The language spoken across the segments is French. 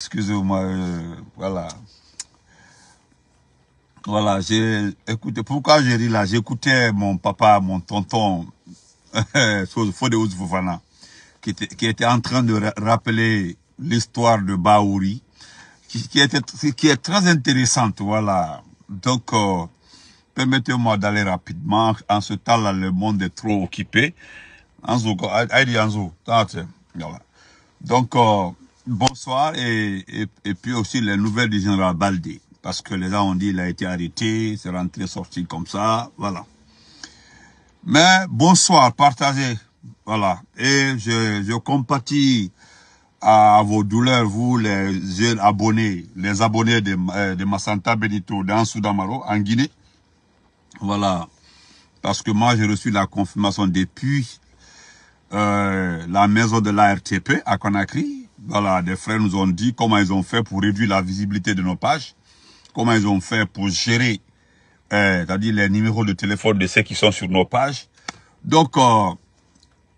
Excusez-moi, euh, voilà. Voilà, j'ai écouté. Pourquoi j'ai ri là J'écoutais mon papa, mon tonton, Fode qui était, qui était en train de rappeler l'histoire de Baouri, qui, était, est très intéressante, voilà. Donc, euh, permettez-moi d'aller rapidement. En ce temps-là, le monde est trop occupé. Donc, euh, Bonsoir et, puis aussi les nouvelles du général Baldi. Parce que les gens ont dit qu'il a été arrêté, c'est rentré, sorti comme ça, voilà. Mais bonsoir, partagez, voilà. Et je, compatis à vos douleurs, vous les abonnés, les abonnés de, euh, de Massanta Benito dans Soudamaro, en Guinée. Voilà. Parce que moi, j'ai reçu la confirmation depuis euh, la maison de l'ARTP à Conakry voilà, des frères nous ont dit comment ils ont fait pour réduire la visibilité de nos pages, comment ils ont fait pour gérer, euh, c'est-à-dire les numéros de téléphone de ceux qui sont sur nos pages. Donc, euh,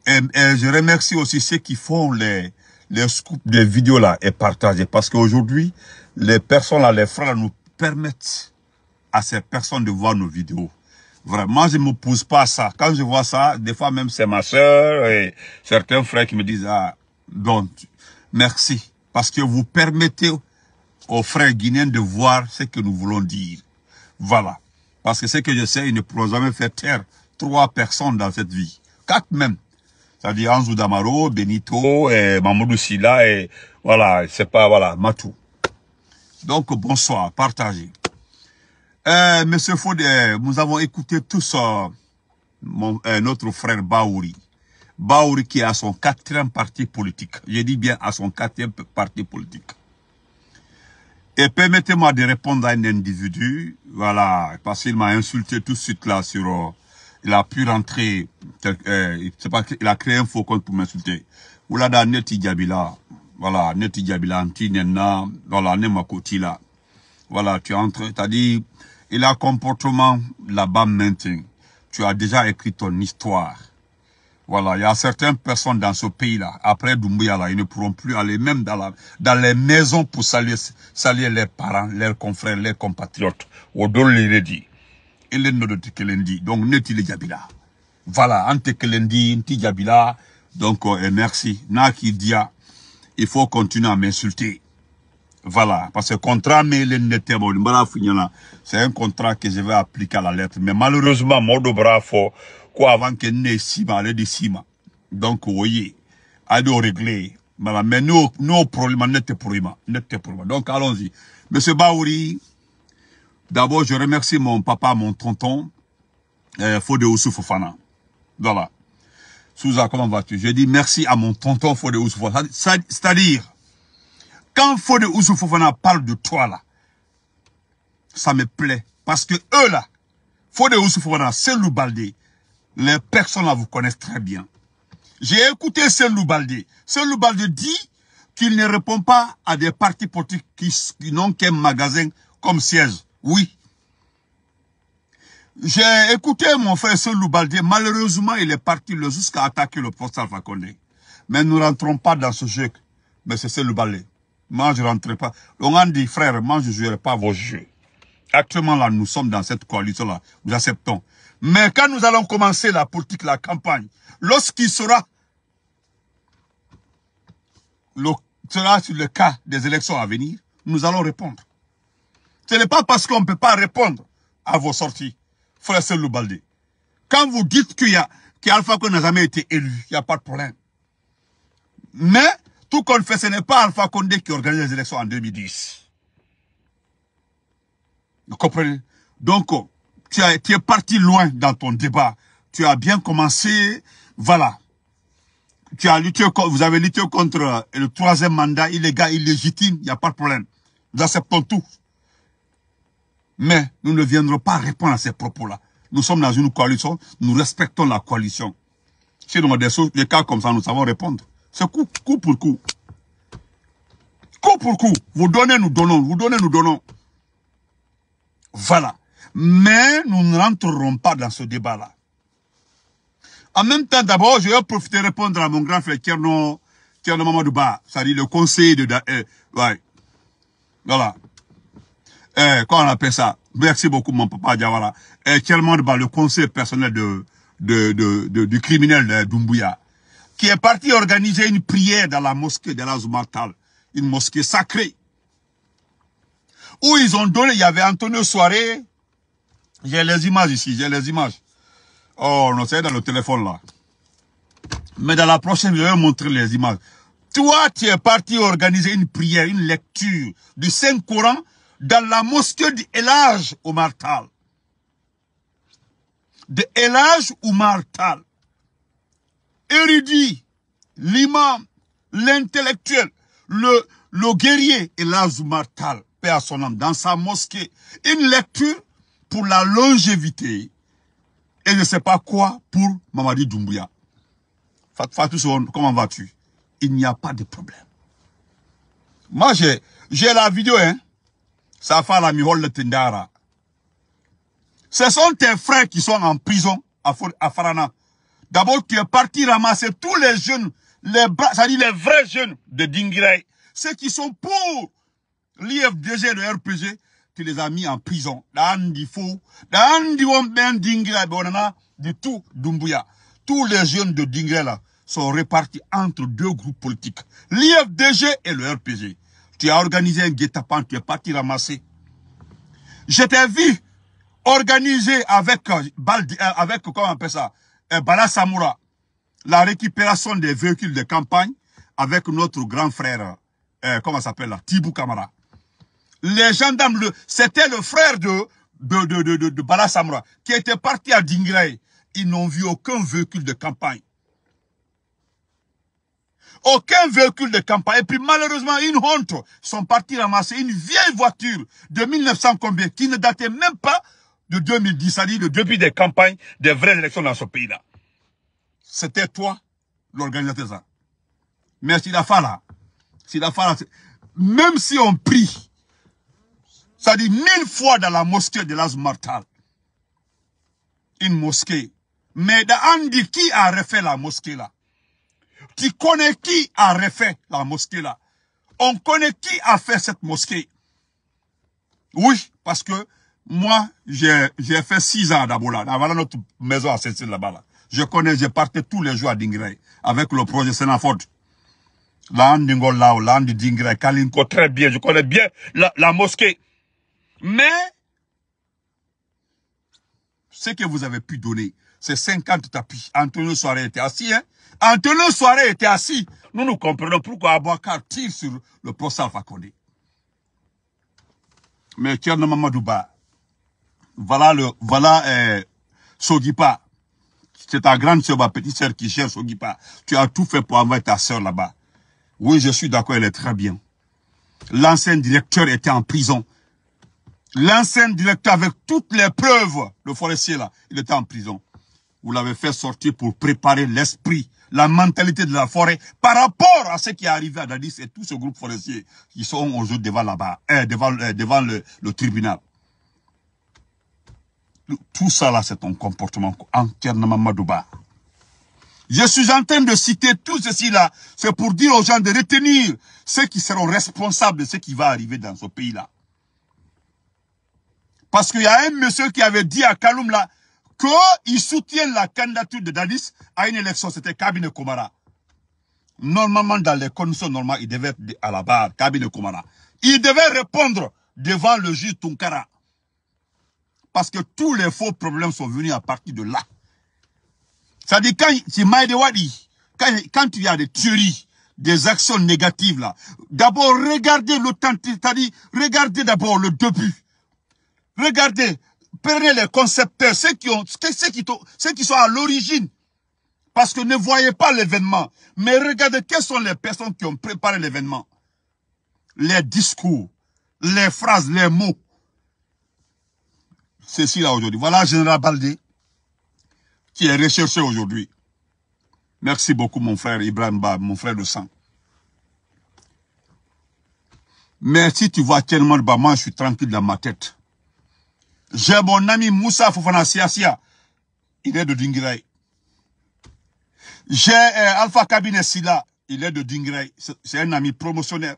je remercie aussi ceux qui font les, les scoops des vidéos là et partagent. Parce qu'aujourd'hui, les personnes là, les frères nous permettent à ces personnes de voir nos vidéos. Vraiment, je ne me pousse pas à ça. Quand je vois ça, des fois même c'est ma soeur et certains frères qui me disent, ah, donc, Merci, parce que vous permettez aux frères guinéens de voir ce que nous voulons dire. Voilà. Parce que ce que je sais, ils ne pourront jamais faire taire trois personnes dans cette vie. Quatre même. C'est-à-dire Anzou Damaro, Benito, oh, et Mamoudou Silla, et voilà, c'est pas, voilà, Matou. Donc, bonsoir, partagez. Euh, Monsieur Fodé, nous avons écouté tous ça, euh, mon, euh, notre frère Baouri. Baouri qui est à son quatrième parti politique. J'ai dit bien à son quatrième parti politique. Et permettez-moi de répondre à un individu, voilà, parce qu'il m'a insulté tout de suite là sur... Euh, il a pu rentrer, euh, pas, il a créé un faux compte pour m'insulter. Oulada Neti Diabila, voilà, Neti Diabila, voilà, là. Voilà, tu entres, as dit, il a un comportement là-bas maintenant. Tu as déjà écrit ton histoire. Voilà, il y a certaines personnes dans ce pays-là, après Doumbouya, là, ils ne pourront plus aller même dans, dans les maisons pour saluer, leurs parents, leurs confrères, leurs compatriotes. dit. Donc, t'y il Diabila. Voilà, Ante Kelendi, Nti Diabila. Donc, euh, merci. Nakidia, il faut continuer à m'insulter. Voilà, parce que contrat mais c'est un contrat que je vais appliquer à la lettre. Mais malheureusement, Modo Brafo, Quoi avant que ne sima ale de sima donc voyez, voyez, allez régler mama mais nous, problèmes, problème ne problème problèmes. problème donc allons-y monsieur Baouri d'abord je remercie mon papa mon tonton euh, Fode Oussou Fofana voilà Souza comment vas-tu je dis merci à mon tonton Fode Oussou Fofana c'est-à-dire quand Fode Fofana parle de toi là ça me plaît parce que eux là Fode Oussou Fofana c'est Baldé les personnes là vous connaissent très bien. J'ai écouté ce Loubalde. Ce Loubalde dit qu'il ne répond pas à des partis politiques qui, n'ont qu'un magasin comme siège. Oui. J'ai écouté mon frère saint Loubalde. Malheureusement, il est parti jusqu'à attaquer le poste Alpha Condé. Mais nous ne rentrons pas dans ce jeu. Mais c'est ce Loubalde. Moi, je ne rentrerai pas. On a dit, frère, moi, je ne jouerai pas vos jeux. Actuellement, là, nous sommes dans cette coalition-là. Nous acceptons. Mais quand nous allons commencer la politique, la campagne, lorsqu'il sera, sur le cas des élections à venir, nous allons répondre. Ce n'est pas parce qu'on ne peut pas répondre à vos sorties, Frère Seloubaldé. Quand vous dites qu'il y a, qu'Alpha Condé n'a jamais été élu, il n'y a pas de problème. Mais, tout qu'on fait, ce n'est pas Alpha Condé qui organise les élections en 2010. Vous comprenez? Donc, tu, es parti loin dans ton débat. Tu as bien commencé. Voilà. Tu as lutté, vous avez lutté contre le troisième mandat illégal, illégitime. Il n'y a pas de problème. Nous acceptons tout. Mais nous ne viendrons pas répondre à ces propos-là. Nous sommes dans une coalition. Nous respectons la coalition. Si nous des, choses, des cas comme ça, nous savons répondre. C'est coup, coup pour coup. Coup pour coup. Vous donnez, nous donnons. Vous donnez, nous donnons. Voilà. Mais nous ne rentrerons pas dans ce débat-là. En même temps, d'abord, je vais profiter de répondre à mon grand frère Kierno Mamadouba, c'est-à-dire le conseiller de... Euh, ouais. Voilà. Eh, comment on appelle ça Merci beaucoup, mon papa Diawara. Eh, Mamadouba, le conseil personnel du criminel euh, Dumbuya, qui est parti organiser une prière dans la mosquée de la Zumartal, une mosquée sacrée, où ils ont donné, il y avait Antonio Soirée, j'ai les images ici, j'ai les images. Oh non, c'est dans le téléphone là. Mais dans la prochaine, je vais vous montrer les images. Toi, tu es parti organiser une prière, une lecture du Saint-Coran dans la mosquée de Elage au Martal. De Elage au Martal. Érudit, l'imam, l'intellectuel, le, le guerrier Elage ou Martal, paix son âme, dans sa mosquée. Une lecture pour la longévité et je ne sais pas quoi pour Mamadi Doumbouya. Fatou comment vas-tu Il n'y a pas de problème. Moi, j'ai la vidéo, hein. fait la de Tendara. Ce sont tes frères qui sont en prison à, Farana. D'abord, tu es parti ramasser tous les jeunes, les c'est-à-dire les vrais jeunes de Dingirai, ceux qui sont pour l'IFDG et le RPG, tu les as mis en prison. Fou, Bonana, ben ben, de tout Dumbuya. Tous les jeunes de Dingela sont répartis entre deux groupes politiques, l'IFDG et le RPG. Tu as organisé un guet tu es parti ramasser. Je t'ai vu organiser avec, euh, euh, avec comment on appelle ça, euh, samoura. la récupération des véhicules de campagne avec notre grand frère, Comment comment s'appelle là, Tibou Kamara les gendarmes, c'était le frère de, de, de, de, de, de Bala Samra, qui était parti à Dingray. Ils n'ont vu aucun véhicule de campagne. Aucun véhicule de campagne. Et puis malheureusement, une honte, sont partis ramasser une vieille voiture de 1900 combien, qui ne datait même pas de 2010, c'est-à-dire des campagnes, des vraies élections dans ce pays-là. C'était toi, l'organisateur. Mais la Sidafala, même si on prie, ça dit mille fois dans la mosquée de las mortal. Une mosquée. Mais Andy, qui a refait la mosquée là Tu connais qui a refait la mosquée là On connaît qui a fait cette mosquée Oui, parce que moi, j'ai fait six ans à Daboula. Voilà notre maison à là-bas. Là. Je connais, je partais tous les jours à Dingrey avec le projet Sénaford. L'Andingolao, l'Andi Dingrey, Kalinko, très bien. Je connais bien la, la mosquée. Mais, ce que vous avez pu donner, c'est 50 tapis. Antonio Soare était assis, hein. Antonio Soirée était assis. Nous, nous comprenons pourquoi Abouakar tire sur le procès Alpha Condé. Mais Tierno Mamadouba, voilà le, voilà, eh, C'est ta grande sœur, ma petite sœur qui cherche Sogipa. Tu as tout fait pour avoir ta sœur là-bas. Oui, je suis d'accord, elle est très bien. L'ancien directeur était en prison. L'ancien directeur, avec toutes les preuves, le forestier là, il était en prison. Vous l'avez fait sortir pour préparer l'esprit, la mentalité de la forêt par rapport à ce qui est arrivé à Dadis et tout ce groupe forestier qui sont aujourd'hui devant là-bas, eh, devant, eh, devant le, tribunal. Tout ça là, c'est un comportement entièrement madouba. Je suis en train de citer tout ceci là, c'est pour dire aux gens de retenir ceux qui seront responsables de ce qui va arriver dans ce pays là. Parce qu'il y a un monsieur qui avait dit à Kaloum là qu'il soutient la candidature de Dalis à une élection. C'était Kabine Komara. Normalement, dans les conditions normales, il devait être à la barre, Kabine Komara. Il devait répondre devant le juge Tunkara. Parce que tous les faux problèmes sont venus à partir de là. C'est-à-dire, quand quand, quand il y a des tueries, des actions négatives là, d'abord, regardez l'authenticité, regardez d'abord le début. Regardez, prenez les concepteurs, ceux qui, ont, ceux qui, sont à l'origine. Parce que ne voyez pas l'événement. Mais regardez, quelles sont les personnes qui ont préparé l'événement Les discours, les phrases, les mots. Ceci là aujourd'hui. Voilà Général Baldé qui est recherché aujourd'hui. Merci beaucoup mon frère Ibrahim Bab, mon frère de sang. Merci tu vois tellement bas, moi je suis tranquille dans ma tête. J'ai mon ami Moussa Fofana Siasia. Il est de Dingray. J'ai euh, Alpha Kabine Silla. Il est de Dingray. C'est un ami promotionnaire.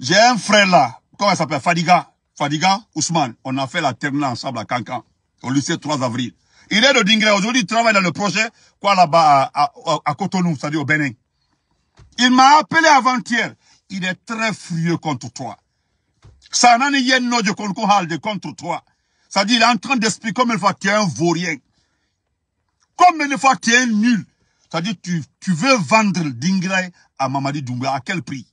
J'ai un frère là. Comment il s'appelle Fadiga. Fadiga Ousmane. On a fait la terminale ensemble à Cancan. Au lycée 3 avril. Il est de Dingray. Aujourd'hui, il travaille dans le projet. Quoi là-bas à, à, Cotonou, c'est-à-dire au Bénin. Il m'a appelé avant-hier. Il est très furieux contre toi. Ça n'a de rien de contre toi. Ça dit, il est en train d'expliquer comme une fois tu es un vaurien. Comme une fois tu es un nul. Ça dit, tu, tu veux vendre dingraï à Mamadi Doumbouya. À quel prix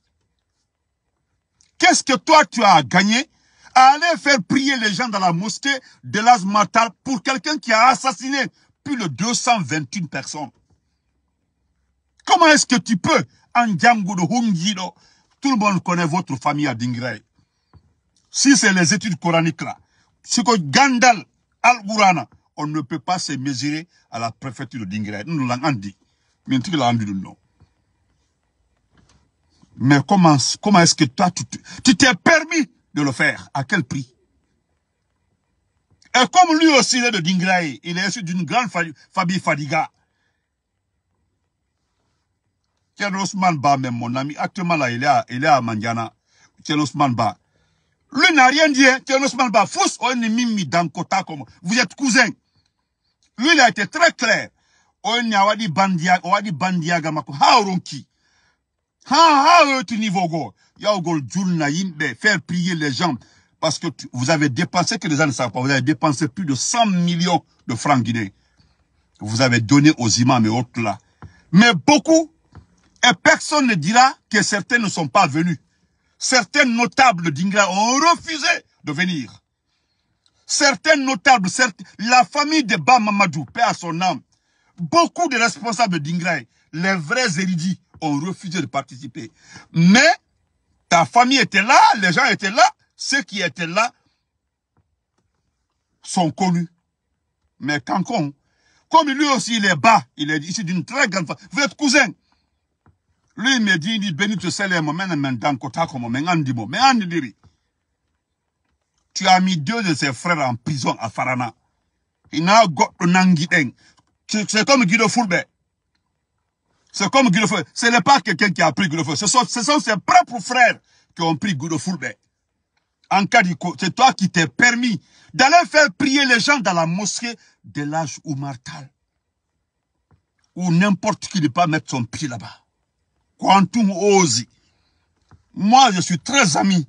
Qu'est-ce que toi, tu as gagné à aller faire prier les gens dans la mosquée de Matal pour quelqu'un qui a assassiné plus de 221 personnes Comment est-ce que tu peux, en de Hungido, tout le monde connaît votre famille à Dingray Si c'est les études coraniques là, ce que Gandal al on ne peut pas se mesurer à la préfecture de Dingra. Nous l'avons dit. Mais non. Mais comment, comment est-ce que toi, tu t'es permis de le faire À quel prix Et comme lui aussi, il est de Dingrae, il est issu d'une grande famille Fadiga. Tiens, Osman Ba, même mon ami, actuellement là, il est à, Mandiana. Tiens, Osman Ba, lui n'a rien dit, hein. Théonosman Bafous, on est mimi dans Kota comme. Vous êtes cousin. Lui, il a été très clair. On a dit bandia, on a dit bandia Ha, Ha, ha, tu niveau go. gol Djoulna Yimbe, faire prier les gens. Parce que vous avez dépensé, que les gens ne savent pas, vous avez dépensé plus de 100 millions de francs guinéens. Vous avez donné aux imams et autres là. Mais beaucoup, et personne ne dira que certains ne sont pas venus. Certains notables d'Ingra ont refusé de venir. Certains notables, la famille de Ba Mamadou, paix à son âme, beaucoup de responsables d'Ingraï, les vrais érudits, ont refusé de participer. Mais ta famille était là, les gens étaient là, ceux qui étaient là sont connus. Mais Cancon, comme lui aussi il est bas, il est issu d'une très grande famille, vous cousin, lui me dit ni benito mais en dit. tu as mis deux de ses frères en prison à Farana n'a n'a nangi c'est comme Guido Fulbe c'est comme Guido Fulbe ce n'est pas quelqu'un qui a pris Guido Fulbe ce sont, ses propres frères qui ont pris Guido Fulbe en cas Kadiko c'est toi qui t'es permis d'aller faire prier les gens dans la mosquée de l'âge ou martal Ou n'importe qui ne pas mettre son pied là-bas Quantum Ozi. Moi, je suis très ami.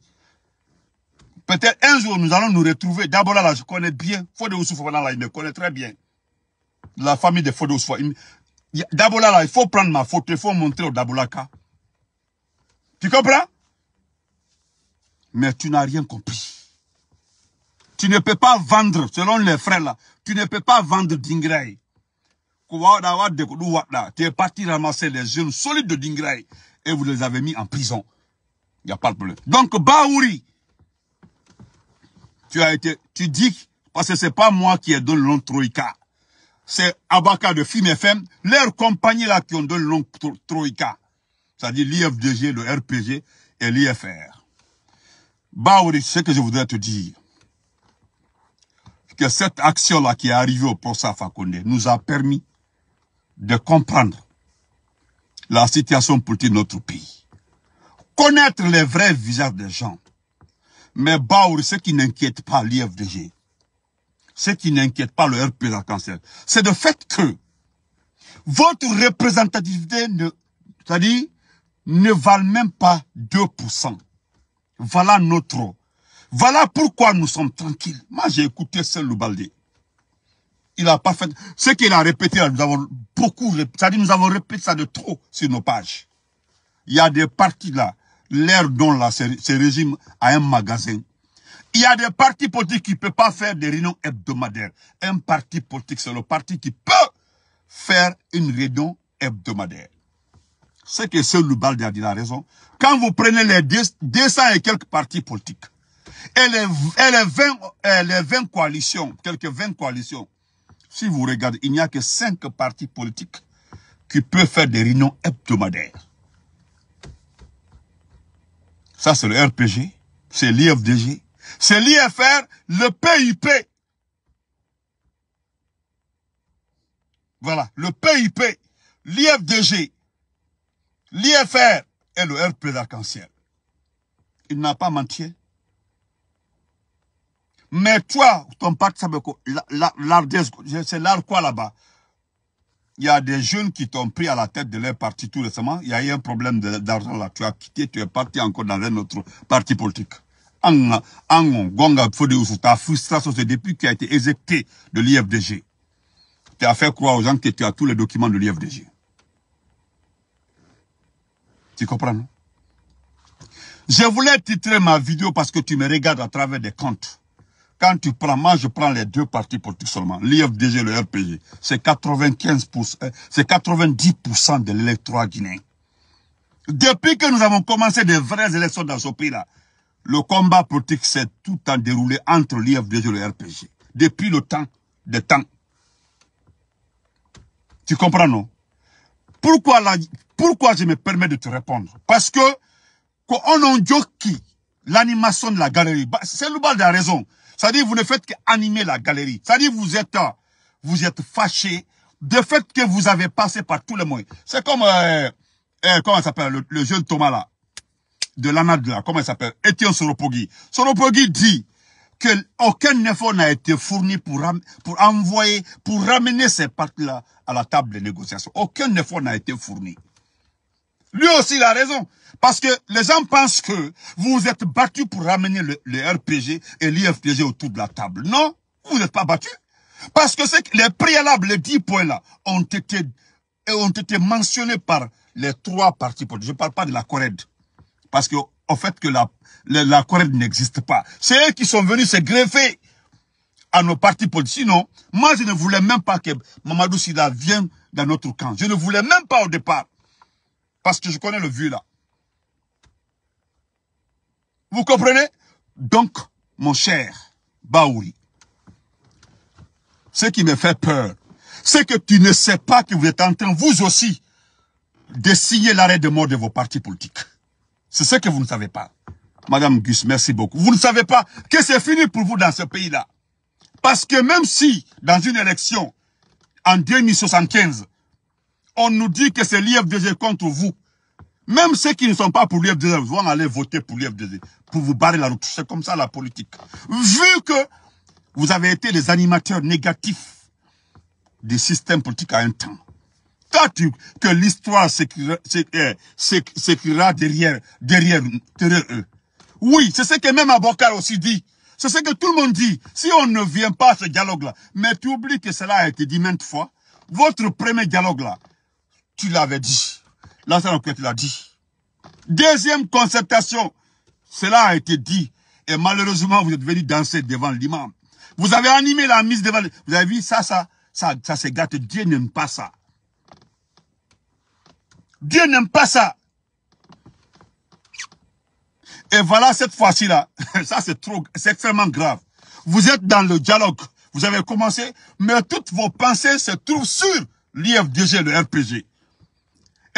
Peut-être un jour, nous allons nous retrouver. D'abord, là, je connais bien Fode Oussoufana, là, il me connaît très bien. La famille de Fode d'abord Dabola, là, il faut prendre ma photo, il faut montrer au Dabolaka. Tu comprends Mais tu n'as rien compris. Tu ne peux pas vendre, selon les frères là, tu ne peux pas vendre d'Ingray tu es parti ramasser les jeunes solides de Dingray et vous les avez mis en prison il n'y a pas de problème donc Baouri tu as été tu dis parce que c'est pas moi qui ai donné le Troïka c'est Abaka de FIMFM FM leurs compagnies là qui ont donné le nom Troïka c'est-à-dire l'IFDG le RPG et l'IFR Baouri ce que je voudrais te dire que cette action là qui est arrivée au procès Fakonde nous a permis de comprendre la situation politique de notre pays. Connaître les vrais visages des gens. Mais Baour, ce qui n'inquiète pas l'IFDG, ce qui n'inquiète pas le RP cancer c'est le fait que votre représentativité ne, cest à ne valent même pas 2%. Voilà notre. Voilà pourquoi nous sommes tranquilles. Moi, j'ai écouté Seul Baldé il a pas fait... Ce qu'il a répété, hein, nous avons beaucoup... ça dit nous avons répété ça de trop sur nos pages. Il y a des partis là. L'air dont là, ce, régime a un magasin. Il y a des partis politiques qui ne peuvent pas faire des réunions hebdomadaires. Un parti politique, c'est le parti qui peut faire une réunion hebdomadaire. Ce que ce Lubaldi a dit la raison. Quand vous prenez les 200 et quelques partis politiques, 20, et les 20 euh, coalitions, quelques 20 coalitions, si vous regardez, il n'y a que cinq partis politiques qui peuvent faire des réunions hebdomadaires. Ça, c'est le RPG, c'est l'IFDG, c'est l'IFR, le PIP. Voilà, le PIP, l'IFDG, l'IFR et le RP d'arc-en-ciel. Il n'a pas menti. Hein. Mais toi, ton parti, c'est l'art quoi là-bas Il y a des jeunes qui t'ont pris à la tête de leur parti tout récemment. Il y a eu un problème d'argent là. Tu as quitté, tu es parti encore dans un autre parti politique. Ta frustration, c'est depuis que tu as été exécuté de l'IFDG. Tu as fait croire aux gens que tu as tous les documents de l'IFDG. Tu comprends, Je voulais titrer ma vidéo parce que tu me regardes à travers des comptes. Quand tu prends, moi je prends les deux partis politiques seulement, l'IFDG et le RPG, c'est 95%, euh, c'est 90% de l'électorat guinéen. Depuis que nous avons commencé des vraies élections dans ce pays-là, le combat politique s'est tout en déroulé entre l'IFDG et le RPG. Depuis le temps, des temps. Tu comprends, non pourquoi, pourquoi je me permets de te répondre Parce que, on a joue l'animation de la galerie, c'est le bal de la raison. Ça dit, vous ne faites qu'animer la galerie. cest à vous êtes, euh, vous êtes fâché de fait que vous avez passé par tous les moyens. C'est comme, euh, euh, s'appelle, le, jeune Thomas là, de l'Anadla, comment il s'appelle, Étienne Soropogui. Soropogui dit que aucun effort n'a été fourni pour, pour envoyer, pour ramener ces parties-là à la table de négociation. Aucun effort n'a été fourni. Lui aussi, il a raison. Parce que les gens pensent que vous êtes battu pour ramener le, RPG et l'IFPG autour de la table. Non, vous n'êtes pas battu Parce que les préalables, les dix points-là, ont été, ont été mentionnés par les trois partis politiques. Je ne parle pas de la Corède. Parce que, au fait, que la, la, n'existe pas. C'est eux qui sont venus se greffer à nos partis politiques. Sinon, moi, je ne voulais même pas que Mamadou Sida vienne dans notre camp. Je ne voulais même pas au départ. Parce que je connais le vieux là. Vous comprenez Donc, mon cher Baouri, ce qui me fait peur, c'est que tu ne sais pas que vous êtes en train, vous aussi, de signer l'arrêt de mort de vos partis politiques. C'est ce que vous ne savez pas. Madame Gus, merci beaucoup. Vous ne savez pas que c'est fini pour vous dans ce pays-là. Parce que même si, dans une élection, en 2075, on nous dit que c'est l'IFDG contre vous. Même ceux qui ne sont pas pour l'IFDG vont aller voter pour l'IFDG, pour vous barrer la route. C'est comme ça la politique. Vu que vous avez été les animateurs négatifs du système politique à un temps, Tant que l'histoire euh, s'écrira derrière, derrière, derrière eux. Oui, c'est ce que même Abokar aussi dit. C'est ce que tout le monde dit. Si on ne vient pas à ce dialogue-là, mais tu oublies que cela a été dit maintes fois, votre premier dialogue-là, tu l'avais dit. L'ancien tu l'a dit. Deuxième concertation, cela a été dit. Et malheureusement, vous êtes venu danser devant l'imam. Vous avez animé la mise devant Vous avez vu, ça, ça, ça, ça c'est gâte. Dieu n'aime pas ça. Dieu n'aime pas ça. Et voilà cette fois-ci-là. Ça, c'est trop, c'est extrêmement grave. Vous êtes dans le dialogue. Vous avez commencé, mais toutes vos pensées se trouvent sur l'IFDG, le RPG.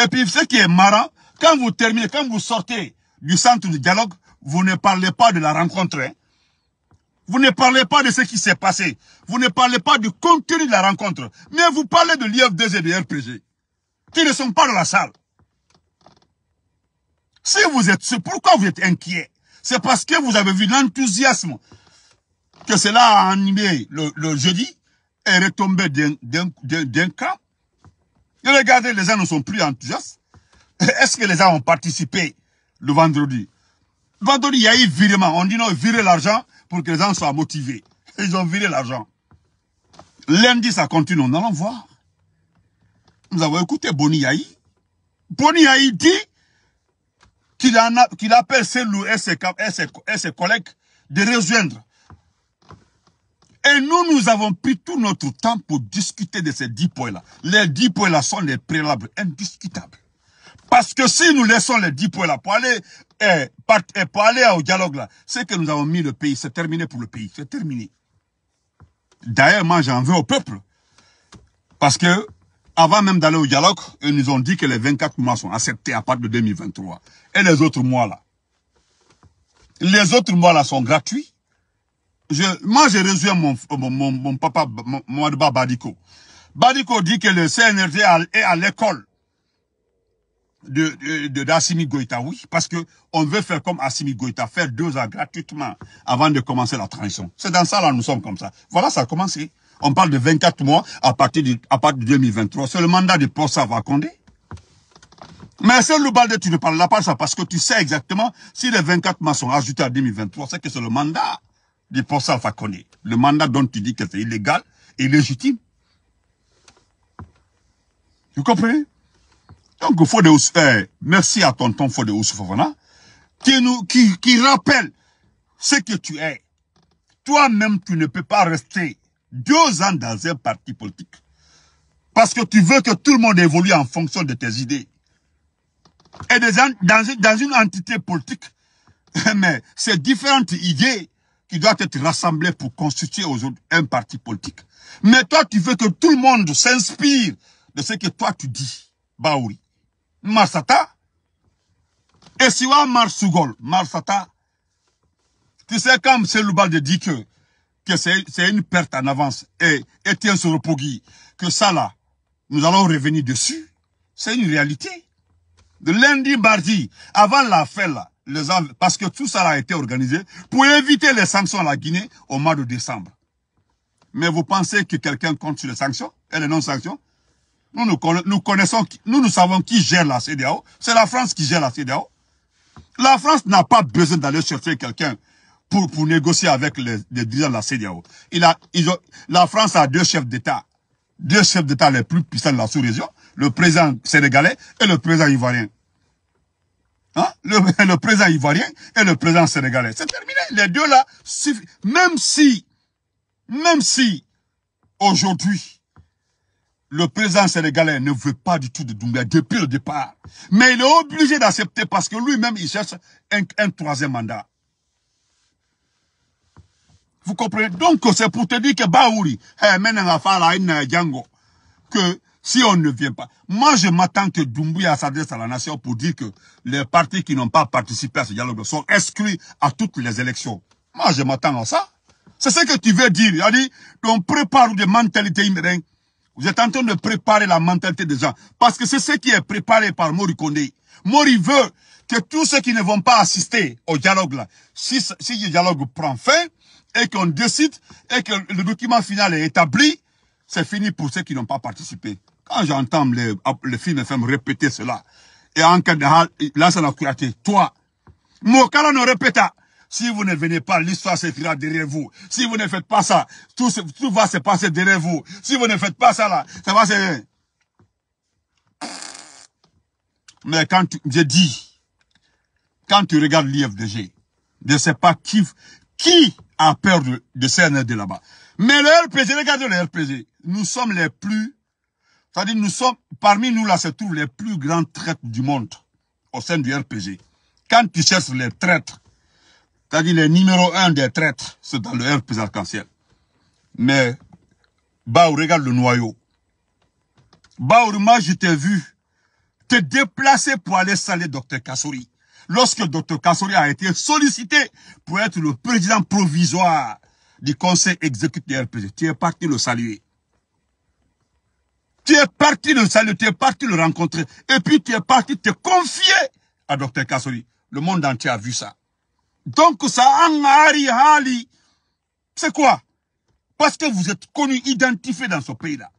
Et puis, ce qui est marrant, quand vous terminez, quand vous sortez du centre du dialogue, vous ne parlez pas de la rencontre. Hein. Vous ne parlez pas de ce qui s'est passé. Vous ne parlez pas du contenu de la rencontre. Mais vous parlez de l'IF2 et de qui ne sont pas dans la salle. Si vous êtes, c'est pourquoi vous êtes inquiet. C'est parce que vous avez vu l'enthousiasme que cela a animé le, jeudi et retombé d'un camp regardez, les gens ne sont plus enthousiastes. Est-ce que les gens ont participé le vendredi Le vendredi, il y a eu virement. On dit non, virer l'argent pour que les gens soient motivés. Ils ont viré l'argent. Lundi, ça continue. On allons voir. Nous avons écouté Boni Yahi. Boni Yahi dit qu'il appelle ses, loups ses collègues de rejoindre et nous, nous avons pris tout notre temps pour discuter de ces dix points-là. Les dix points-là sont des préalables indiscutables. Parce que si nous laissons les dix points-là pour aller, eh, eh, pour aller au dialogue-là, c'est que nous avons mis le pays, c'est terminé pour le pays, c'est terminé. D'ailleurs, moi, j'en veux au peuple. Parce que, avant même d'aller au dialogue, ils nous ont dit que les 24 mois sont acceptés à partir de 2023. Et les autres mois-là. Les autres mois-là sont gratuits moi, j'ai résumé mon, mon, mon, papa, Mouadba Badiko. Badiko dit que le CNRD est à l'école de, d'Assimi Goïta, oui, parce que on veut faire comme Assimi Goïta, faire deux ans gratuitement avant de commencer la transition. C'est dans ça là, nous sommes comme ça. Voilà, ça a commencé. On parle de 24 mois à partir de, à partir de 2023. C'est le mandat de Posa Vakonde. Mais c'est le de tu ne parles pas de ça parce que tu sais exactement si les 24 mois sont ajoutés à 2023, c'est que c'est le mandat du professeur va Le mandat dont tu dis que c'est illégal et légitime Vous comprenez Donc, euh, merci à ton Fode Fofana, qui, qui, rappelle ce que tu es. Toi-même, tu ne peux pas rester deux ans dans un parti politique. Parce que tu veux que tout le monde évolue en fonction de tes idées. Et dans, une entité politique, mais ces différentes idées il doit être rassemblé pour constituer aujourd'hui un parti politique. Mais toi, tu veux que tout le monde s'inspire de ce que toi tu dis, Baouri. Marsata, et si on a Marsugol, Marsata, tu sais quand M. Loubalde dit que, c'est une perte en avance et Etienne Pogui. que ça là, nous allons revenir dessus, c'est une réalité. De lundi, mardi, avant la là, parce que tout ça a été organisé pour éviter les sanctions à la Guinée au mois de décembre. Mais vous pensez que quelqu'un compte sur les sanctions et les non-sanctions nous, nous, connaissons, nous, nous savons qui gère la CDAO. C'est la France qui gère la CDAO. La France n'a pas besoin d'aller chercher quelqu'un pour, négocier avec les, dirigeants de la CDAO. la France a deux chefs d'État, deux chefs d'État les plus puissants de la sous-région, le président sénégalais et le président ivoirien. Hein? Le, le, président ivoirien et le président sénégalais. C'est terminé. Les deux là Même si, même si, aujourd'hui, le président sénégalais ne veut pas du tout de Doumbia depuis le départ. Mais il est obligé d'accepter parce que lui-même, il cherche un, troisième mandat. Vous comprenez Donc, c'est pour te dire que Baouri, eh, que si on ne vient pas. Moi, je m'attends que Doumbouya s'adresse à la nation pour dire que les partis qui n'ont pas participé à ce dialogue sont exclus à toutes les élections. Moi, je m'attends à ça. C'est ce que tu veux dire. Il a dit, on prépare des mentalités Vous êtes en train de préparer la mentalité des gens. Parce que c'est ce qui est préparé par Mori Kondé. Mori veut que tous ceux qui ne vont pas assister au dialogue là, si, si le dialogue prend fin et qu'on décide et que le document final est établi, c'est fini pour ceux qui n'ont pas participé. Quand j'entends le, le film FM répéter cela, et en cas de là, ça n'a Toi, on répète répéta. Si vous ne venez pas, l'histoire s'écrira derrière vous. Si vous ne faites pas ça, tout, tout va se passer derrière vous. Si vous ne faites pas ça là, ça va se... Mais quand je dis, quand tu regardes l'IFDG, je ne sais pas qui, qui a peur de, de CNRD là-bas. Mais le RPG, regardez le RPG. Nous sommes les plus c'est-à-dire, nous sommes, parmi nous là se trouvent les plus grands traîtres du monde au sein du RPG. Quand tu cherches les traîtres, c'est-à-dire les numéro un des traîtres, c'est dans le RPG arc-en-ciel. Mais, Baou, regarde le noyau. Baour, moi, je t'ai vu te déplacer pour aller saluer Dr Kassori. Lorsque Dr Kassori a été sollicité pour être le président provisoire du conseil exécutif du RPG, tu es parti le saluer. Tu es parti le saluer, tu es parti le rencontrer. Et puis tu es parti te confier à Dr Kassori. Le monde entier a vu ça. Donc ça, Angari Hali, c'est quoi Parce que vous êtes connu, identifié dans ce pays-là.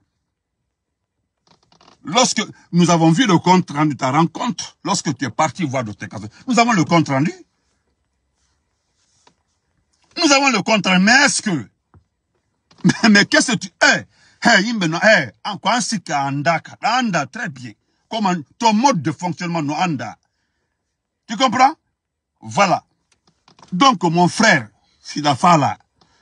Lorsque nous avons vu le compte rendu de ta rencontre, lorsque tu es parti voir Dr Kassori, nous avons le compte rendu. Nous avons le compte rendu, mais est-ce que... Mais, qu'est-ce que tu... es Hey, dit, hey, encore un andaka. Anda, très bien. Comment ton mode de fonctionnement no Tu comprends? Voilà. Donc, mon frère, si là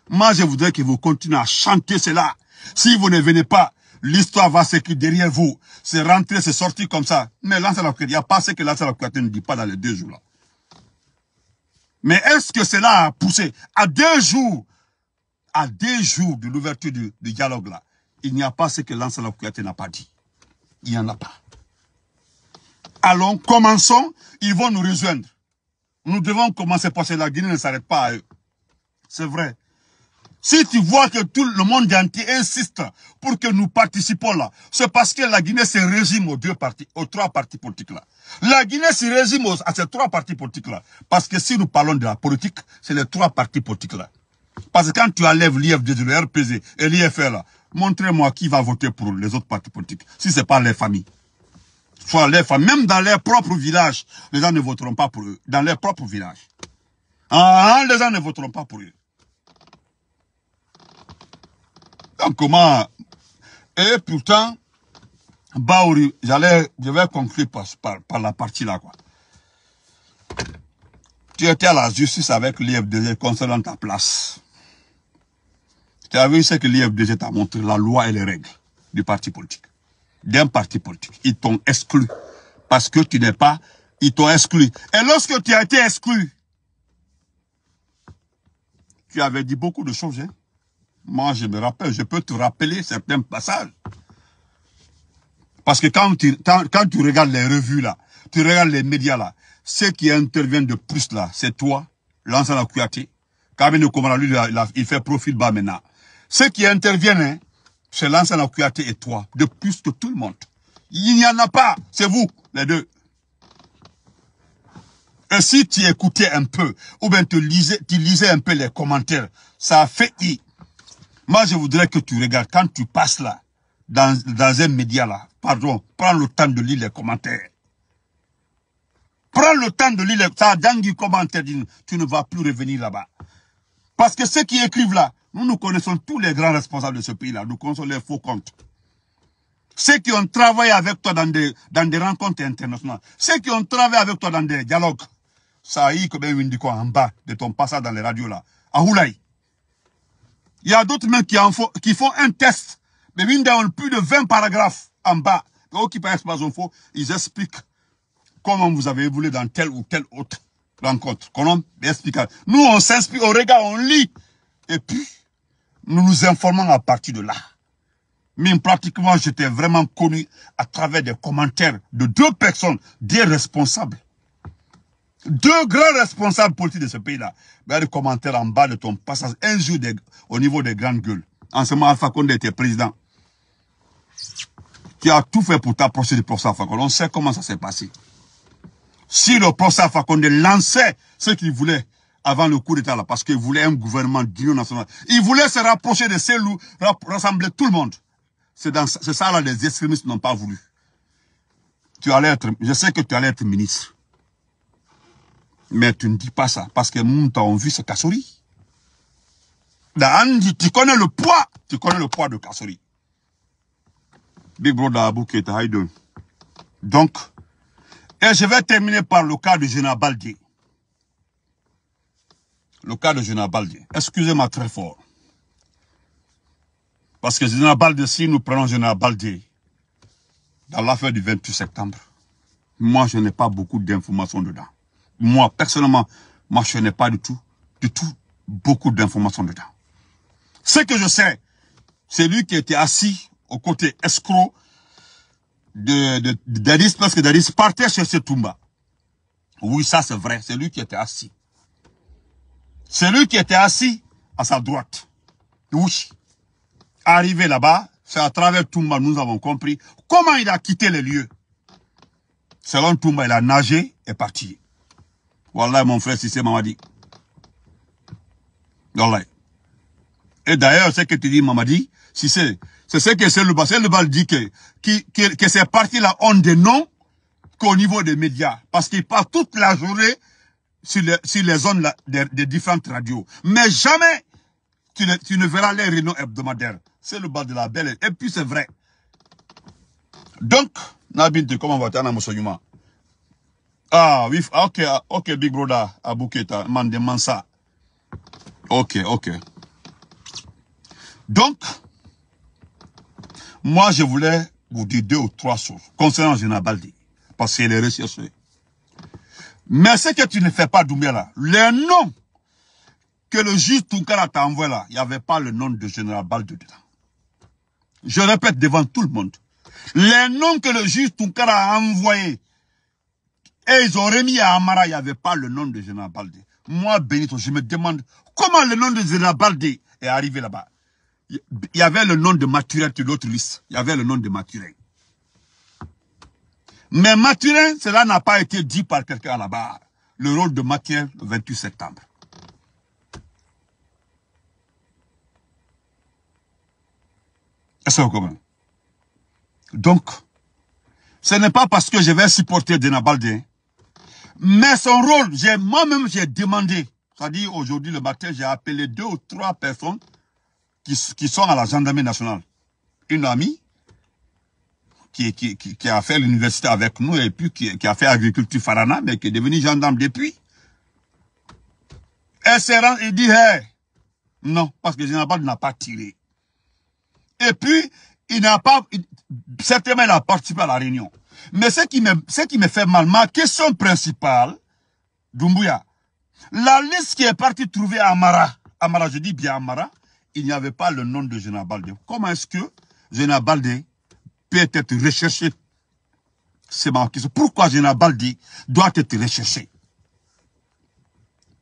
moi, je voudrais que vous continuez à chanter cela. Si vous ne venez pas, l'histoire va se quitter. derrière vous. C'est rentrer, c'est sortir comme ça. Mais l'ancien il n'y a pas ce que l'ancien ne dit pas dans les deux jours-là. Mais est-ce que cela a poussé à deux jours, à deux jours de l'ouverture du dialogue-là il n'y a pas ce que l'ancien Kouyaté n'a pas dit. Il n'y en a pas. Allons, commençons, ils vont nous rejoindre. Nous devons commencer parce que la Guinée ne s'arrête pas à eux. C'est vrai. Si tu vois que tout le monde entier insiste pour que nous participons là, c'est parce que la Guinée se régime aux deux partis, aux trois partis politiques là. La Guinée se régime à ces trois partis politiques là. Parce que si nous parlons de la politique, c'est les trois partis politiques là. Parce que quand tu enlèves l'IFD, RPG et l'IFR là, montrez-moi qui va voter pour les autres partis politiques, si ce n'est pas les familles. Soit les familles, même dans leur propre village, les gens ne voteront pas pour eux. Dans leurs propres villages, ah, les gens ne voteront pas pour eux. Donc comment... Et pourtant, Baouri, je vais conclure par, la partie là, Tu étais à la justice avec l'IFDG concernant ta place. Tu as vu ce que l'IFDG t'a montré, la loi et les règles du parti politique. D'un parti politique. Ils t'ont exclu. Parce que tu n'es pas, ils t'ont exclu. Et lorsque tu as été exclu, tu avais dit beaucoup de choses. Hein. Moi, je me rappelle, je peux te rappeler certains passages. Parce que quand tu, quand, tu regardes les revues là, tu regardes les médias là, ceux qui interviennent de plus là, c'est toi, Lansana Kouyaté, le lui, il fait profil bas maintenant. Ceux qui interviennent, c'est hein, l'ancien Okuyaté et toi, de plus que tout le monde. Il n'y en a pas, c'est vous, les deux. Et si tu écoutais un peu, ou bien tu lisais, tu lisais un peu les commentaires, ça fait i. Moi, je voudrais que tu regardes, quand tu passes là, dans, dans un média là, pardon, prends le temps de lire les commentaires. Prends le temps de lire les, ça, a commentaire, tu ne vas plus revenir là-bas. Parce que ceux qui écrivent là, nous, nous connaissons tous les grands responsables de ce pays-là. Nous connaissons les faux comptes. Ceux qui ont travaillé avec toi dans des, dans des rencontres internationales. Ceux qui ont travaillé avec toi dans des dialogues. Ça a eu comme même quoi en bas de ton passage dans les radios là. À Houlaï. Il y a d'autres mecs qui, font, qui font un test. Mais ils ont plus de 20 paragraphes en bas. qui pas ils expliquent comment vous avez évolué dans telle ou telle autre rencontre. Comment Nous, on s'inspire, on regarde, on lit. Et puis, nous nous informons à partir de là. Mais pratiquement, j'étais vraiment connu à travers des commentaires de deux personnes, des responsables. Deux grands responsables politiques de ce pays-là. a des commentaires en bas de ton passage, un jour au niveau des grandes gueules. En ce moment, Alpha Condé était président. Tu as tout fait pour t'approcher du professeur Alpha On sait comment ça s'est passé. Si le professeur Alpha lançait ce qu'il voulait, avant le coup d'État là, parce qu'il voulait un gouvernement d'union nationale. Ils voulaient se rapprocher de ces loups, rassembler tout le monde. C'est dans, ça là, les extrémistes n'ont pas voulu. Tu allais être, je sais que tu allais être ministre. Mais tu ne dis pas ça, parce que nous on vu ce Kassori. Tu connais le poids, tu connais le poids de Cassouri. Big Brother Keta, Donc, et je vais terminer par le cas de général Baldi le cas de Général Baldi. Excusez-moi très fort. Parce que Général Baldi, si nous prenons Général Baldi, dans l'affaire du 28 septembre, moi, je n'ai pas beaucoup d'informations dedans. Moi, personnellement, moi, je n'ai pas du tout, du tout, beaucoup d'informations dedans. Ce que je sais, c'est lui qui était assis au côté escroc de, de, parce que Dadis partait ce Toumba. Oui, ça c'est vrai, c'est lui qui était assis. Celui qui était assis à sa droite, oui, arrivé là-bas, c'est à travers Toumba, nous avons compris comment il a quitté les lieux. Selon Toumba, il a nagé et parti. Voilà mon frère c'est Mamadi. Voilà. Et d'ailleurs, ce que tu dis, Mamadi, si c'est, c'est ce que c'est le bas. C'est le bas dit que, qui, que, que ces partis-là ont des noms qu'au niveau des médias. Parce qu'il part toute la journée sur les, sur les zones là, des, différentes radios. Mais jamais tu ne, tu ne verras les réunions hebdomadaires. C'est le bas de la belle. Et puis c'est vrai. Donc, Nabinte, comment va-t-il Ah oui, ah, ok, ah, ok, Big Brother, Abouketa, demande ça. Ok, ok. Donc, moi je voulais vous dire deux ou trois choses concernant baldi. parce qu'il est recherché. Mais ce que tu ne fais pas, Doumbia, là, les noms que le juge Tunkara t'a envoyé là, il n'y avait pas le nom de général Balde dedans. Je répète devant tout le monde. Les noms que le juge Tunkara a envoyé, et ils ont remis à Amara, il n'y avait pas le nom de général Balde. Moi, Benito, je me demande comment le nom de général Balde est arrivé là-bas. Il y avait le nom de Maturel sur l'autre liste. Il y avait le nom de Maturel. Mais Mathurin, cela n'a pas été dit par quelqu'un à bas Le rôle de Mathurin le 28 septembre. Est-ce que Donc, ce n'est pas parce que je vais supporter Dénabaldé, mais son rôle, j'ai moi-même j'ai demandé, c'est-à-dire aujourd'hui le matin, j'ai appelé deux ou trois personnes qui, qui sont à la gendarmerie nationale. Une amie, qui, a fait l'université avec nous et puis qui, a fait agriculture Farana, mais qui est devenu gendarme depuis. Elle se rend et dit, Hé !» non, parce que Balde n'a pas tiré. Et puis, il n'a pas, certainement, il a participé à la réunion. Mais ce qui me, ce qui me fait mal, ma question principale, Dumbuya, la liste qui est partie trouver Amara, Amara, je dis bien Amara, il n'y avait pas le nom de Balde. Comment est-ce que Balde peut être recherché. C'est question. Pourquoi Général Baldi doit être recherché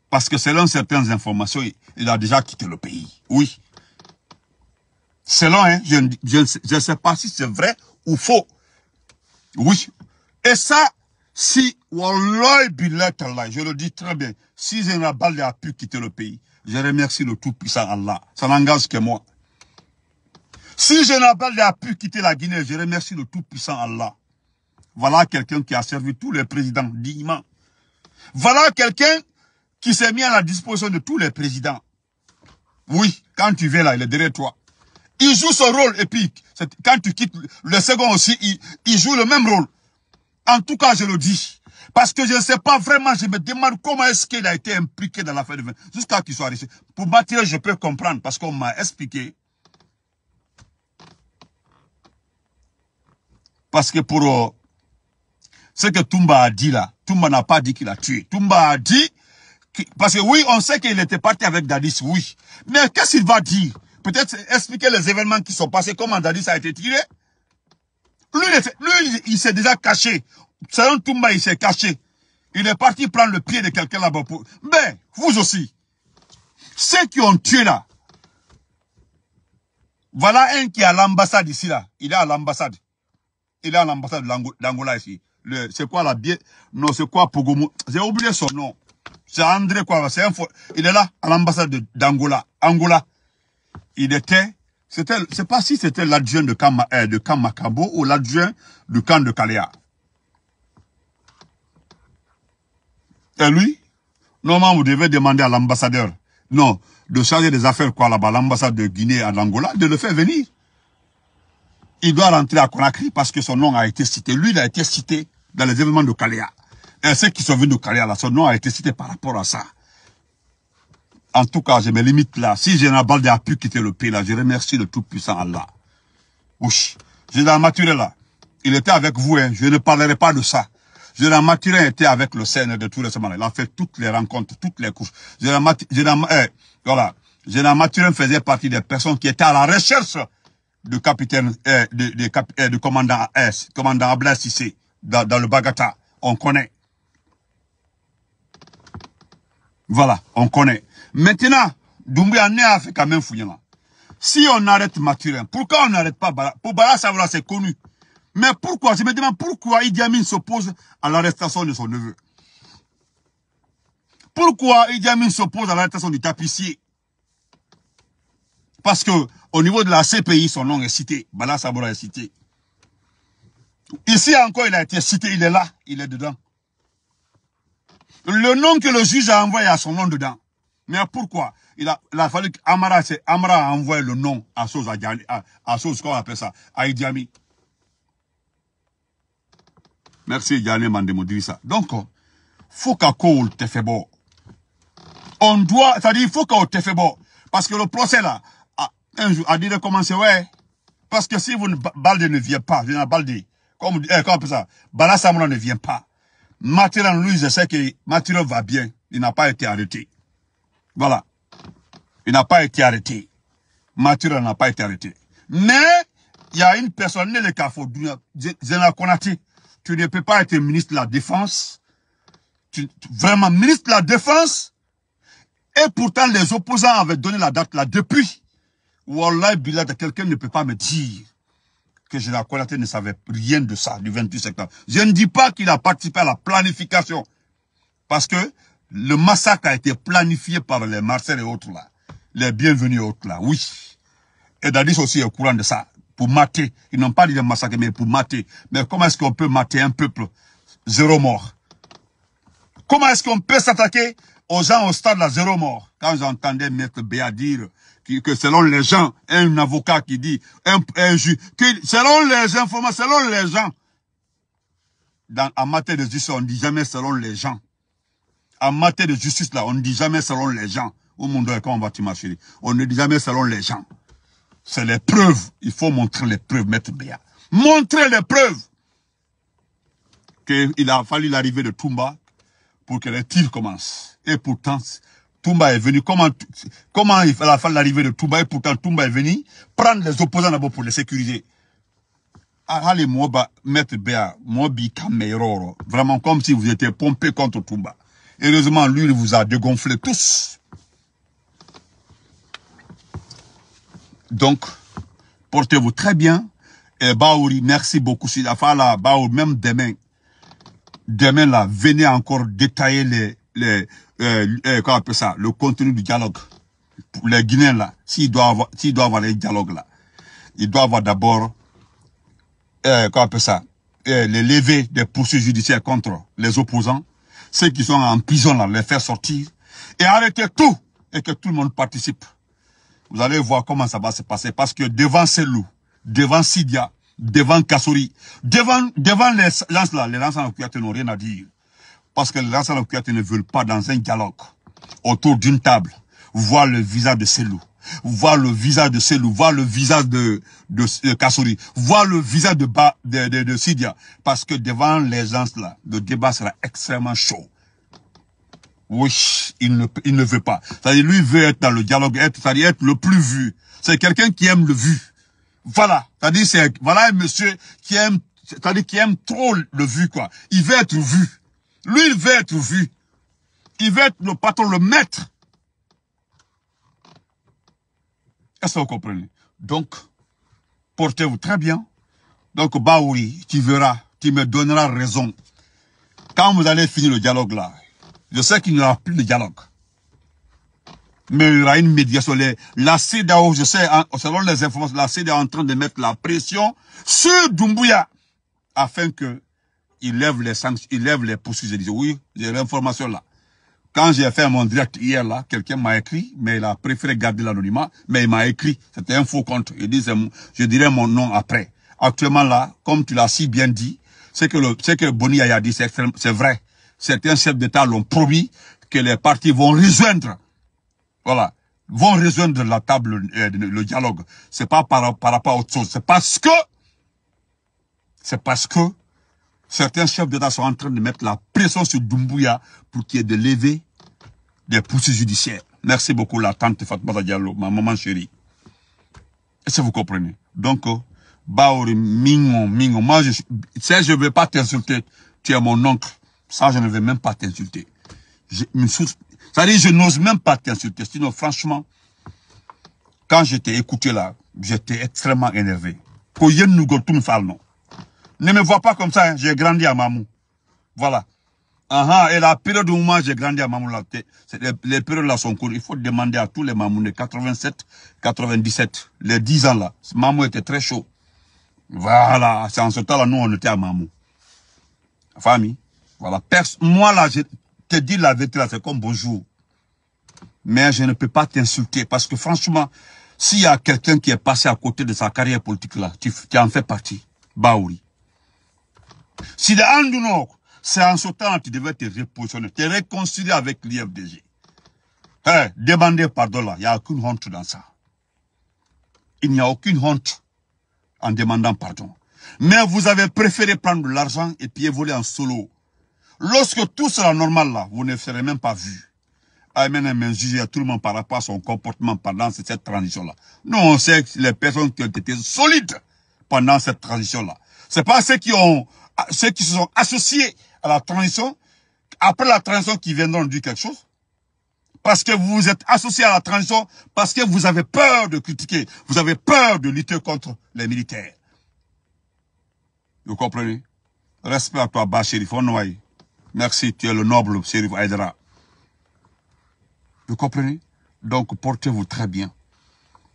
Parce que selon certaines informations, il a déjà quitté le pays. Oui. Selon, je, ne sais pas si c'est vrai ou faux. Oui. Et ça, si je le dis très bien, si Général Baldi a pu quitter le pays, je remercie le Tout-Puissant Allah. Ça n'engage que moi. Si Général a pu quitter la Guinée, je remercie le Tout-Puissant Allah. Voilà quelqu'un qui a servi tous les présidents dignement. Voilà quelqu'un qui s'est mis à la disposition de tous les présidents. Oui, quand tu viens là, il est derrière toi. Il joue son rôle Et puis, Quand tu quittes le second aussi, il, joue le même rôle. En tout cas, je le dis. Parce que je ne sais pas vraiment, je me demande comment est-ce qu'il a été impliqué dans l'affaire de 20, jusqu'à qu'il soit arrêté. Pour bâtir, je peux comprendre, parce qu'on m'a expliqué Parce que pour euh, ce que Toumba a dit là, Toumba n'a pas dit qu'il a tué. Toumba a dit, parce que oui, on sait qu'il était parti avec Dadis, oui. Mais qu'est-ce qu'il va dire Peut-être expliquer les événements qui sont passés, comment Dadis a été tiré. Lui, il s'est déjà caché. Selon Toumba, il s'est caché. Il est parti prendre le pied de quelqu'un là-bas. Pour... Mais vous aussi, ceux qui ont tué là, voilà un qui est à l'ambassade ici là. Il est à l'ambassade il est à l'ambassade d'Angola ici. C'est quoi la biais Non, c'est quoi Pogomo J'ai oublié son nom. C'est André quoi C'est un Il est là à l'ambassade d'Angola. Angola. Il était. C'était. C'est pas si c'était l'adjoint de camp euh, ou l'adjoint du camp de Kalea. Et lui Normalement, vous devez demander à l'ambassadeur. Non, de charger des affaires quoi là-bas, l'ambassade de Guinée à l'Angola, de le faire venir il doit rentrer à Conakry parce que son nom a été cité. Lui, il a été cité dans les événements de Kalea. Et ceux qui sont venus de Kalea, son nom a été cité par rapport à ça. En tout cas, je me limite là. Si Général Baldé a pu quitter le pays, là, je remercie le Tout-Puissant Allah. Ouch. Général Maturé, là, il était avec vous, hein. je ne parlerai pas de ça. Général Maturé était avec le CN de tous les semaines. Il a fait toutes les rencontres, toutes les couches. Général Maturé, voilà. Général faisait partie des personnes qui étaient à la recherche de capitaine, de, euh, euh, commandant S, euh, commandant Abla dans, le Bagata. On connaît. Voilà, on connaît. Maintenant, Doumbouya a fait quand même Si on arrête Mathurin, pourquoi on n'arrête pas Bala Pour Bala, ça c'est connu. Mais pourquoi, je me demande pourquoi Idi Amin s'oppose à l'arrestation de son neveu Pourquoi Idi Amin s'oppose à l'arrestation du tapissier parce que au niveau de la CPI, son nom est cité. Bala Sabora est cité. Ici encore, il a été cité, il est là, il est dedans. Le nom que le juge a envoyé a son nom dedans. Mais pourquoi il a, fallu qu'Amara Amara a envoyé le nom à Sos, à, à, à appelle ça, à Merci, Diane ça. Donc, faut qu'à te fait bon. On doit, c'est-à-dire, qu'il faut qu'on te fait bon. Parce que le procès là, un jour, a dit de commencer, ouais. Parce que si vous ne, Balde ne vient pas, je comme, eh, ça, ne vient pas. Matira lui, je sais que va bien. Il n'a pas été arrêté. Voilà. Il n'a pas été arrêté. Matilan n'a pas été arrêté. Mais, il y a une personne, le Kafo, Zena Konati. Tu ne peux pas être ministre de la Défense. vraiment, ministre de la Défense. Et pourtant, les opposants avaient donné la date là depuis. Wallah, bilat, quelqu'un ne peut pas me dire que Général Konaté ne savait rien de ça, du 28 septembre. Je ne dis pas qu'il a participé à la planification. Parce que le massacre a été planifié par les Marcel et autres là. Les bienvenus et autres là, oui. Et Dadis aussi est au courant de ça. Pour mater. Ils n'ont pas dit de massacre, mais pour mater. Mais comment est-ce qu'on peut mater un peuple zéro mort Comment est-ce qu'on peut s'attaquer aux gens au stade de la zéro mort Quand j'entendais Maître Béa que selon les gens, un avocat qui dit, un, juge, selon les informations, selon les gens, dans, en matière de justice, on ne dit jamais selon les gens. En matière de justice, là, on ne dit jamais selon les gens. Au monde, quand on va marcher on ne dit jamais selon les gens. C'est les preuves. Il faut montrer les preuves, maître Béa. Montrer les preuves qu'il a fallu l'arrivée de Toumba pour que les tirs commencent. Et pourtant, Toumba est venu. Comment, comment à l'arrivée de Toumba, et pourtant Toumba est venu prendre les opposants d'abord pour les sécuriser. Allez, moi, Béa, moi, Vraiment comme si vous étiez pompé contre Toumba. Heureusement, lui, il vous a dégonflé tous. Donc, portez-vous très bien. Et Baouri, merci beaucoup. là Baouri, même demain, demain, là, venez encore détailler les, les, euh, euh, ça, le contenu du dialogue. Pour les Guinéens, là, s'ils doivent avoir, s'ils doivent avoir les dialogues, là, ils doivent avoir d'abord, euh, comment ça, euh, les des poursuites judiciaires contre les opposants, ceux qui sont en prison, les faire sortir, et arrêter tout, et que tout le monde participe. Vous allez voir comment ça va se passer, parce que devant ces loups, devant Sidia, devant Kassori, devant, devant les gens là, les gens qui n'ont rien à dire. Parce que les gens ne veulent pas, dans un dialogue, autour d'une table, voir le visage de loups. voir le visage de loups. voir le visage de, de, euh, Kassouri, voir le visage de, bas de, de, Sidia. Parce que devant les gens, là, le débat sera extrêmement chaud. Oui, il ne, il ne veut pas. C'est-à-dire, lui veut être dans le dialogue, être, cest dire être le plus vu. C'est quelqu'un qui aime le vu. Voilà. C'est-à-dire, voilà un monsieur qui aime, c'est-à-dire qui aime trop le vu, quoi. Il veut être vu. Lui, il veut être vu. Il veut être le patron, le maître. Est-ce que vous comprenez Donc, portez-vous très bien. Donc, bah tu verras, tu me donneras raison. Quand vous allez finir le dialogue là, je sais qu'il n'y aura plus de dialogue. Mais il y aura une médiation. La CDAO, je sais, hein, selon les informations, la CDAO est en train de mettre la pression sur Doumbouya afin que il lève les sanctions, il lève les poursuites. je disais oui, j'ai l'information là. Quand j'ai fait mon direct hier là, quelqu'un m'a écrit, mais il a préféré garder l'anonymat, mais il m'a écrit. C'était un faux compte. Il je dirai mon nom après. Actuellement là, comme tu l'as si bien dit, c'est que le, c'est que Boni a dit, c'est vrai. Certains chefs d'État l'ont promis que les partis vont rejoindre. Voilà vont rejoindre la table, euh, le dialogue. C'est pas par, par rapport à autre chose. C'est parce que, c'est parce que certains chefs d'État sont en train de mettre la pression sur Doumbouya pour qu'il y ait de des poursuites judiciaires. Merci beaucoup, la tante Fatma Diallo, ma maman chérie. Est-ce que vous comprenez Donc, euh, Baori, Mingo, Mingo, moi, je, je ne veux pas t'insulter. Tu es mon oncle. Ça, je ne veux même pas t'insulter. Je, je n'ose même pas t'insulter. Sinon, franchement, quand je t'ai écouté là, j'étais extrêmement énervé. Koyen nous non? Ne me vois pas comme ça, hein. j'ai grandi à Mamou. Voilà. Ah Et la période où moi j'ai grandi à Mamou, là, les, périodes là sont courtes. Il faut demander à tous les Mamou de 87, 97, les 10 ans là. Mamou était très chaud. Voilà, c'est en ce temps-là, nous on était à Mamou. Famille. Voilà. moi là, je te dis la vérité c'est comme bonjour. Mais je ne peux pas t'insulter parce que franchement, s'il y a quelqu'un qui est passé à côté de sa carrière politique là, tu, tu en fais partie. Baouri. Si du Nord, c'est en ce temps que tu devais te repositionner, te réconcilier avec l'IFDG. Hein, demandez pardon là, il n'y a aucune honte dans ça. Il n'y a aucune honte en demandant pardon. Mais vous avez préféré prendre de l'argent et puis voler en solo. Lorsque tout sera normal là, vous ne serez même pas vu. Amen, ah, mais tout le monde par rapport à son comportement pendant cette transition-là. Nous, on sait que les personnes qui ont été solides pendant cette transition-là. C'est pas ceux qui ont, ceux qui se sont associés à la transition, après la transition qui viendront dire quelque chose, parce que vous vous êtes associés à la transition, parce que vous avez peur de critiquer, vous avez peur de lutter contre les militaires. Vous comprenez Respect à toi, Shérif, Chérif Merci, tu es le noble Chérif Aïdra. Vous comprenez Donc, portez-vous très bien.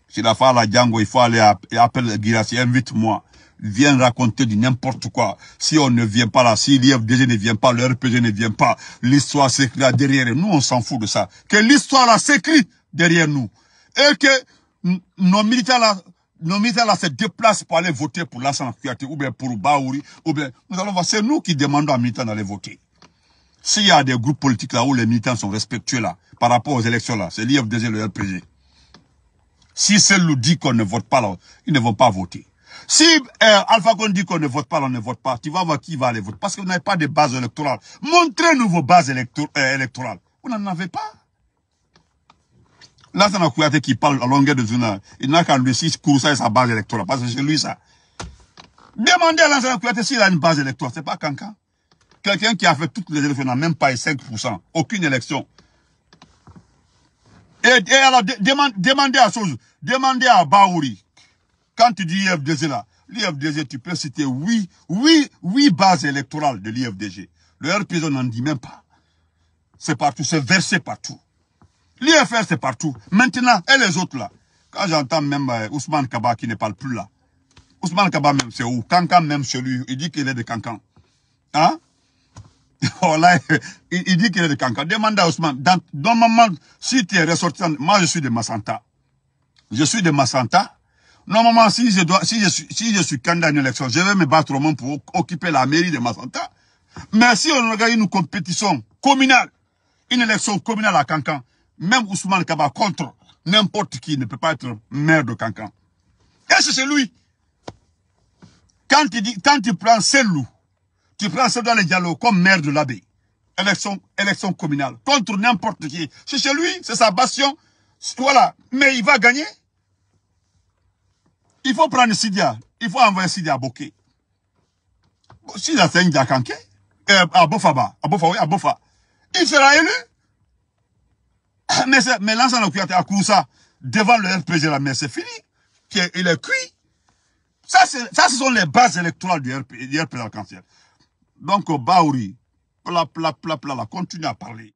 Si la femme la Django, il faut aller appeler Girassi, invite-moi viennent raconter du n'importe quoi. Si on ne vient pas là, si l'IFDG ne vient pas, le RPG ne vient pas, l'histoire s'écrit là derrière nous, on s'en fout de ça. Que l'histoire là s'écrit derrière nous. Et que nos militants nos là se déplacent pour aller voter pour l'Assemblée ou bien pour Baouri, ou bien, nous allons voir, c'est nous qui demandons à militants d'aller voter. S'il y a des groupes politiques là où les militants sont respectueux là, par rapport aux élections là, c'est l'IFDG, le RPG. Si c'est dit qu'on ne vote pas là, ils ne vont pas voter. Si euh, Alpha Gondi dit qu'on ne vote pas, on ne vote pas, tu vas voir qui va aller voter. Parce que vous n'avez pas de base électorale. Montrez-nous vos bases euh, électorales. Vous n'en avez pas. Là, c'est qui parle à longueur de journée. Il n'a qu'à lui si ça et sa base électorale. Parce que c'est lui, ça. Demandez à l'ancien Kouyate s'il a une base électorale. Ce n'est pas Kanka. Quelqu'un qui a fait toutes les élections n'a même pas eu 5%. Aucune élection. Et, alors, demandez à Souz. Demandez à Baouri. Quand tu dis IFDG là, l'IFDG, tu peux citer oui, oui, oui bases électorales de l'IFDG. Le RPZ n'en dit même pas. C'est partout, c'est versé partout. L'IFR, c'est partout. Maintenant, et les autres là. Quand j'entends même euh, Ousmane Kaba qui ne parle plus là. Ousmane Kaba même, c'est où Cancan même, celui lui. Il dit qu'il est de Cancan. Hein oh là, il dit qu'il est de Cancan. Demande à Ousmane. Dans, normalement, si tu es ressorti, moi je suis de Massanta. Je suis de Massanta. Normalement, si je, dois, si je, suis, si je suis candidat à une élection, je vais me battre au monde pour occuper la mairie de Massanta. Mais si on regarde une compétition communale, une élection communale à Cancan, même Ousmane Kaba contre n'importe qui ne peut pas être maire de Cancan. Et c'est lui. Quand tu, dis, quand tu prends loup tu prends ça dans les dialogues comme maire de l'abbaye. Élection, élection communale. Contre n'importe qui. C'est chez lui, c'est sa bastion. Voilà. Mais il va gagner. Il faut prendre Sidia. Il faut envoyer Sidia à Boké. Sidia, c'est un Diakanké. Euh, à Bofaba. À Bofa, oui, à Bofa. Il sera élu. Mais, mais l'ensemble été à ça devant le RPG, là, mais c'est fini. Il est cuit. Ça, ça, ce sont les bases électorales du RPG, du Donc, Baouri, pla, continue à parler.